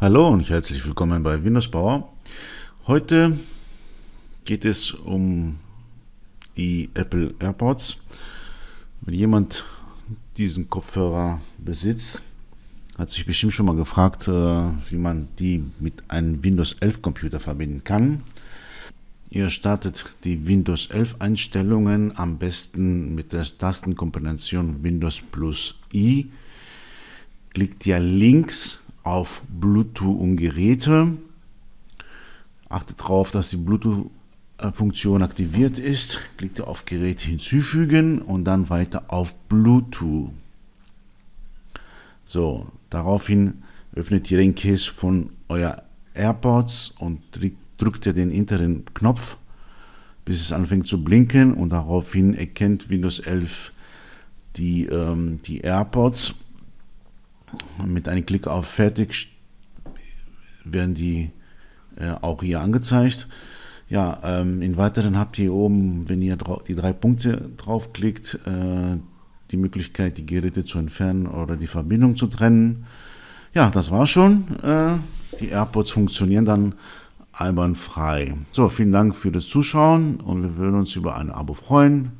Hallo und herzlich willkommen bei Windows Heute geht es um die Apple AirPods. Wenn jemand diesen Kopfhörer besitzt, hat sich bestimmt schon mal gefragt, äh, wie man die mit einem Windows 11 Computer verbinden kann. Ihr startet die Windows 11 Einstellungen am besten mit der Tastenkombination Windows plus i. Klickt ja links auf Bluetooth und Geräte. Achtet darauf, dass die Bluetooth-Funktion aktiviert ist. Klickt auf Gerät hinzufügen und dann weiter auf Bluetooth. So, daraufhin öffnet ihr den Case von euer AirPods und drückt ihr den hinteren Knopf, bis es anfängt zu blinken und daraufhin erkennt Windows 11 die, ähm, die AirPods mit einem Klick auf Fertig werden die äh, auch hier angezeigt. Ja, ähm, in weiteren habt ihr oben, wenn ihr die drei Punkte draufklickt, äh, die Möglichkeit, die Geräte zu entfernen oder die Verbindung zu trennen. Ja, das war schon. Äh, die AirPods funktionieren dann albernfrei. So, vielen Dank für das Zuschauen und wir würden uns über ein Abo freuen.